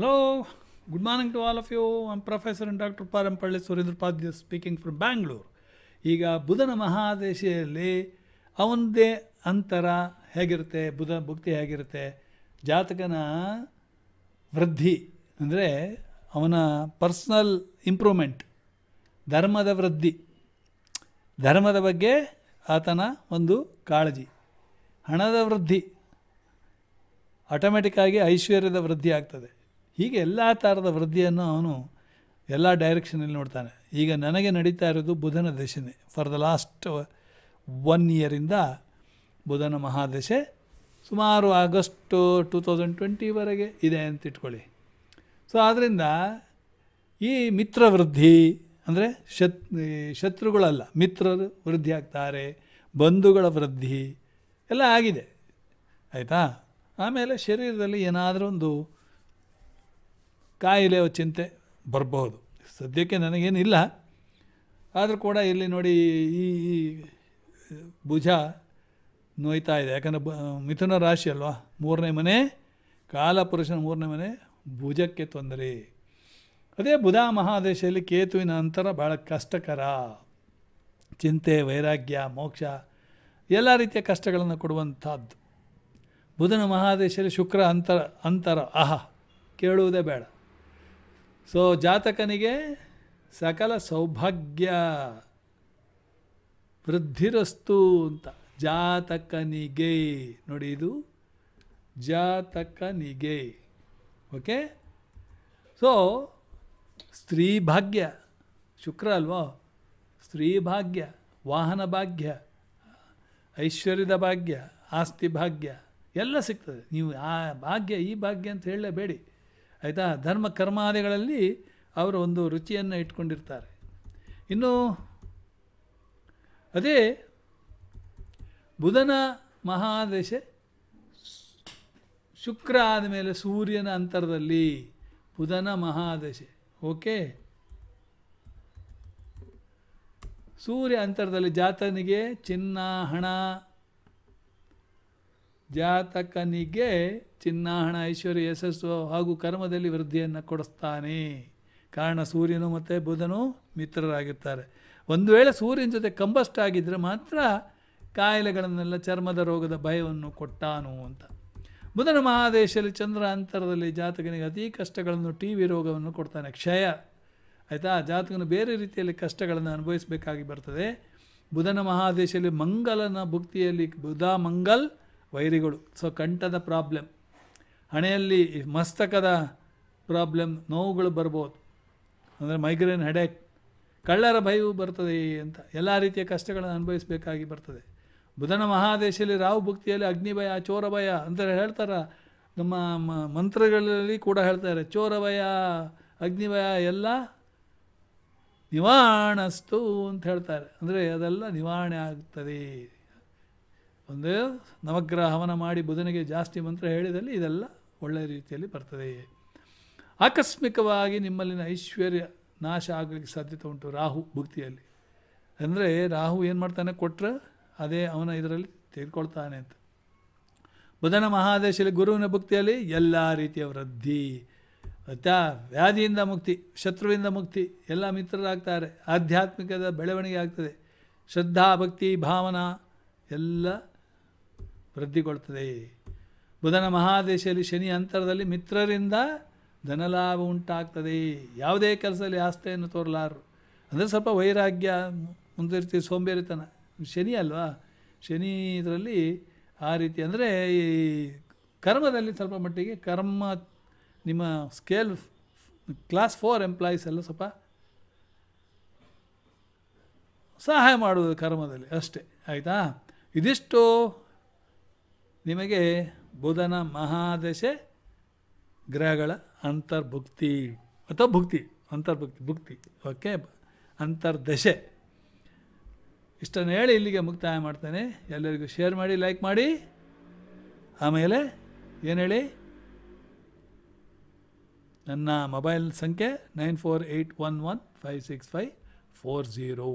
Hello good morning to all of you I'm professor doctor Dr. Parampalli Surinder Padya speaking from ಈಗ ಬುಧನ ಮಹಾದೇಶೆಯಲ್ಲಿ ಅವನದೇ ಅಂತರ ಹೇಗಿರುತ್ತೆ ಬುಧ ಭುಕ್ತಿ ಹೇಗಿರುತ್ತೆ ಜಾತಕನ ವೃದ್ಧಿ ಅಂದರೆ ಅವನ ಪರ್ಸ್ನಲ್ ಇಂಪ್ರೂವ್ಮೆಂಟ್ ಧರ್ಮದ ವೃದ್ಧಿ ಧರ್ಮದ ಬಗ್ಗೆ ಆತನ ಒಂದು ಕಾಳಜಿ ಹಣದ ವೃದ್ಧಿ ಆಟೋಮೆಟಿಕ್ಕಾಗಿ ಐಶ್ವರ್ಯದ ವೃದ್ಧಿ ಆಗ್ತದೆ ಹೀಗೆ ಎಲ್ಲ ಥರದ ವೃದ್ಧಿಯನ್ನು ಅವನು ಎಲ್ಲ ಡೈರೆಕ್ಷನಲ್ಲಿ ನೋಡ್ತಾನೆ ಈಗ ನನಗೆ ನಡೀತಾ ಇರೋದು ಬುಧನ ದಶೆನೇ ಫಾರ್ ದ ಲಾಸ್ಟ್ ಒನ್ ಇಯರಿಂದ ಬುಧನ ಮಹಾದಶೆ ಸುಮಾರು ಆಗಸ್ಟ್ ಟೂ ತೌಸಂಡ್ ಟ್ವೆಂಟಿವರೆಗೆ ಇದೆ ಅಂತ ಇಟ್ಕೊಳ್ಳಿ ಸೊ ಆದ್ದರಿಂದ ಈ ಮಿತ್ರ ವೃದ್ಧಿ ಅಂದರೆ ಶತ್ ಶತ್ರುಗಳಲ್ಲ ಮಿತ್ರರು ವೃದ್ಧಿ ಆಗ್ತಾರೆ ಬಂಧುಗಳ ವೃದ್ಧಿ ಎಲ್ಲ ಆಗಿದೆ ಆಯಿತಾ ಆಮೇಲೆ ಶರೀರದಲ್ಲಿ ಏನಾದರೂ ಒಂದು ಕಾಯಿಲೆ ಚಿಂತೆ ಬರ್ಬೋದು ಸದ್ಯಕ್ಕೆ ನನಗೇನಿಲ್ಲ ಆದರೂ ಕೂಡ ಇಲ್ಲಿ ನೋಡಿ ಈ ಭುಜ ನೋಯ್ತಾ ಇದೆ ಯಾಕಂದರೆ ಮಿಥುನ ರಾಶಿ ಅಲ್ವಾ ಮೂರನೇ ಮನೆ ಕಾಲಪುರುಷನ ಮೂರನೇ ಮನೆ ಭುಜಕ್ಕೆ ತೊಂದರೆ ಅದೇ ಬುಧ ಮಹಾದೇಶದಲ್ಲಿ ಕೇತುವಿನ ಅಂತರ ಭಾಳ ಕಷ್ಟಕರ ಚಿಂತೆ ವೈರಾಗ್ಯ ಮೋಕ್ಷ ಎಲ್ಲ ರೀತಿಯ ಕಷ್ಟಗಳನ್ನು ಕೊಡುವಂಥದ್ದು ಬುಧನ ಮಹಾದೇಶದಲ್ಲಿ ಶುಕ್ರ ಅಂತರ ಅಂತರ ಆಹ ಕೇಳುವುದೇ ಬೇಡ ಸೊ ಜಾತಕನಿಗೆ ಸಕಲ ಸೌಭಾಗ್ಯ ವೃದ್ಧಿರಸ್ತು ಅಂತ ಜಾತಕನಿಗೆ ನೋಡಿ ಇದು ಜಾತಕನಿಗೆ ಓಕೆ ಸೊ ಸ್ತ್ರೀ ಭಾಗ್ಯ ಶುಕ್ರ ಅಲ್ವೋ ಸ್ತ್ರೀ ಭಾಗ್ಯ ವಾಹನ ಭಾಗ್ಯ ಐಶ್ವರ್ಯದ ಭಾಗ್ಯ ಆಸ್ತಿ ಭಾಗ್ಯ ಎಲ್ಲ ಸಿಗ್ತದೆ ನೀವು ಆ ಭಾಗ್ಯ ಈ ಭಾಗ್ಯ ಅಂತ ಹೇಳಲೇಬೇಡಿ ಆಯಿತಾ ಧರ್ಮ ಕರ್ಮಾದಿಗಳಲ್ಲಿ ಅವರು ಒಂದು ರುಚಿಯನ್ನು ಇಟ್ಕೊಂಡಿರ್ತಾರೆ ಇನ್ನು ಅದೇ ಬುಧನ ಮಹಾದಶ ಶುಕ್ರ ಆದಮೇಲೆ ಸೂರ್ಯನ ಅಂತರದಲ್ಲಿ ಬುಧನ ಮಹಾದಶೆ ಓಕೆ ಸೂರ್ಯ ಅಂತರದಲ್ಲಿ ಜಾತನಿಗೆ ಚಿನ್ನ ಹಣ ಜಾತಕನಿಗೆ ಚಿನ್ನ ಹಣ ಐಶ್ವರ್ಯ ಯಶಸ್ಸು ಹಾಗೂ ಕರ್ಮದಲ್ಲಿ ವೃದ್ಧಿಯನ್ನು ಕೊಡಿಸ್ತಾನೆ ಕಾರಣ ಸೂರ್ಯನು ಮತ್ತು ಬುಧನು ಮಿತ್ರರಾಗಿರ್ತಾರೆ ಒಂದು ವೇಳೆ ಸೂರ್ಯನ ಜೊತೆ ಕಂಬಸ್ಟ್ ಆಗಿದ್ದರೆ ಮಾತ್ರ ಕಾಯಿಲೆಗಳನ್ನೆಲ್ಲ ಚರ್ಮದ ರೋಗದ ಭಯವನ್ನು ಕೊಟ್ಟಾನು ಅಂತ ಬುಧನ ಮಹಾದೇಶದಲ್ಲಿ ಚಂದ್ರ ಅಂತರದಲ್ಲಿ ಜಾತಕನಿಗೆ ಅತಿ ಕಷ್ಟಗಳನ್ನು ಟಿ ವಿ ರೋಗವನ್ನು ಕೊಡ್ತಾನೆ ಕ್ಷಯ ಆಯಿತಾ ಜಾತಕನು ಬೇರೆ ರೀತಿಯಲ್ಲಿ ಕಷ್ಟಗಳನ್ನು ಅನುಭವಿಸಬೇಕಾಗಿ ಬರ್ತದೆ ಬುಧನ ಮಹಾದೇಶದಲ್ಲಿ ಮಂಗಲನ ಭುಕ್ತಿಯಲ್ಲಿ ಬುಧ ಮಂಗಲ್ ವೈರಿಗಳು ಸೊ ಕಂಠದ ಪ್ರಾಬ್ಲಮ್ ಹಣೆಯಲ್ಲಿ ಮಸ್ತಕದ ಪ್ರಾಬ್ಲಮ್ ನೋವುಗಳು ಬರ್ಬೋದು ಅಂದರೆ ಮೈಗ್ರೇನ್ ಹೆಡೇಕ್ ಕಳ್ಳರ ಭಯವೂ ಬರ್ತದೆ ಅಂತ ಎಲ್ಲ ರೀತಿಯ ಕಷ್ಟಗಳನ್ನು ಅನುಭವಿಸಬೇಕಾಗಿ ಬರ್ತದೆ ಬುಧನ ಮಹಾದೇಶದಲ್ಲಿ ರಾವು ಭಕ್ತಿಯಲ್ಲಿ ಅಗ್ನಿಭಯ ಚೋರ ಭಯ ಅಂತ ಹೇಳ್ತಾರೆ ನಮ್ಮ ಮಂತ್ರಗಳಲ್ಲಿ ಕೂಡ ಹೇಳ್ತಾರೆ ಚೋರ ಭಯ ಅಗ್ನಿಭಯ ಎಲ್ಲ ನಿವಾರಣಸ್ತು ಅಂತ ಹೇಳ್ತಾರೆ ಅಂದರೆ ಅದೆಲ್ಲ ನಿವಾರಣೆ ಆಗ್ತದೆ ಒಂದು ನವಗ್ರಹ ಹವನ ಮಾಡಿ ಬುಧನಿಗೆ ಜಾಸ್ತಿ ಮಂತ್ರ ಹೇಳಿದಲ್ಲಿ ಇದೆಲ್ಲ ಒಳ್ಳೆಯ ರೀತಿಯಲ್ಲಿ ಬರ್ತದೆ ಆಕಸ್ಮಿಕವಾಗಿ ನಿಮ್ಮಲ್ಲಿನ ಐಶ್ವರ್ಯ ನಾಶ ಆಗಲಿಕ್ಕೆ ಸಾಧ್ಯತೆ ಉಂಟು ರಾಹು ಭುಕ್ತಿಯಲ್ಲಿ ಅಂದರೆ ರಾಹು ಏನು ಮಾಡ್ತಾನೆ ಕೊಟ್ಟರೆ ಅದೇ ಅವನ ಇದರಲ್ಲಿ ತೆಗೆದುಕೊಳ್ತಾನೆ ಅಂತ ಬುಧನ ಮಹಾದೇಶದಲ್ಲಿ ಗುರುವಿನ ಭುಕ್ತಿಯಲ್ಲಿ ಎಲ್ಲ ರೀತಿಯ ವೃದ್ಧಿ ಆಯ್ತಾ ವ್ಯಾಧಿಯಿಂದ ಮುಕ್ತಿ ಶತ್ರುವಿಂದ ಮುಕ್ತಿ ಎಲ್ಲ ಮಿತ್ರರಾಗ್ತಾರೆ ಆಧ್ಯಾತ್ಮಿಕದ ಬೆಳವಣಿಗೆ ಆಗ್ತದೆ ಶ್ರದ್ಧಾ ಭಕ್ತಿ ಭಾವನಾ ಎಲ್ಲ ವೃದ್ಧಿಗೊಳ್ತದೆ ಬುಧನ ಮಹಾದೇಶದಲ್ಲಿ ಶನಿ ಅಂತರದಲ್ಲಿ ಮಿತ್ರರಿಂದ ಧನಲಾಭ ಉಂಟಾಗ್ತದೆ ಯಾವುದೇ ಕೆಲಸದಲ್ಲಿ ಆಸ್ತೆಯನ್ನು ತೋರಲಾರು ಅಂದರೆ ಸ್ವಲ್ಪ ವೈರಾಗ್ಯ ಮುಂದಿರ್ತೀವಿ ಸೋಂಬೇರಿತನ ಶನಿ ಅಲ್ವಾ ಶನಿ ಇದರಲ್ಲಿ ಆ ರೀತಿ ಅಂದರೆ ಈ ಕರ್ಮದಲ್ಲಿ ಸ್ವಲ್ಪ ಮಟ್ಟಿಗೆ ಕರ್ಮ ನಿಮ್ಮ ಸ್ಕೇಲ್ ಕ್ಲಾಸ್ ಫೋರ್ ಎಂಪ್ಲಾಯೀಸ್ ಎಲ್ಲ ಸ್ವಲ್ಪ ಸಹಾಯ ಮಾಡುವುದು ಕರ್ಮದಲ್ಲಿ ಅಷ್ಟೇ ಆಯಿತಾ ಇದಿಷ್ಟು ನಿಮಗೆ ಬುಧನ ಮಹಾದಶೆ ಗ್ರಹಗಳ ಅಂತರ್ಭುಕ್ತಿ ಅಥವಾ ಭುಕ್ತಿ ಅಂತರ್ಭುಕ್ತಿ ಭುಕ್ತಿ ಓಕೆ ಅಂತರ್ದಶೆ ಇಷ್ಟನ್ನು ಹೇಳಿ ಇಲ್ಲಿಗೆ ಮುಕ್ತಾಯ ಮಾಡ್ತೇನೆ ಎಲ್ಲರಿಗೂ ಶೇರ್ ಮಾಡಿ ಲೈಕ್ ಮಾಡಿ ಆಮೇಲೆ ಏನು ಹೇಳಿ ನನ್ನ ಮೊಬೈಲ್ ಸಂಖ್ಯೆ nine four eight one one five six five four zero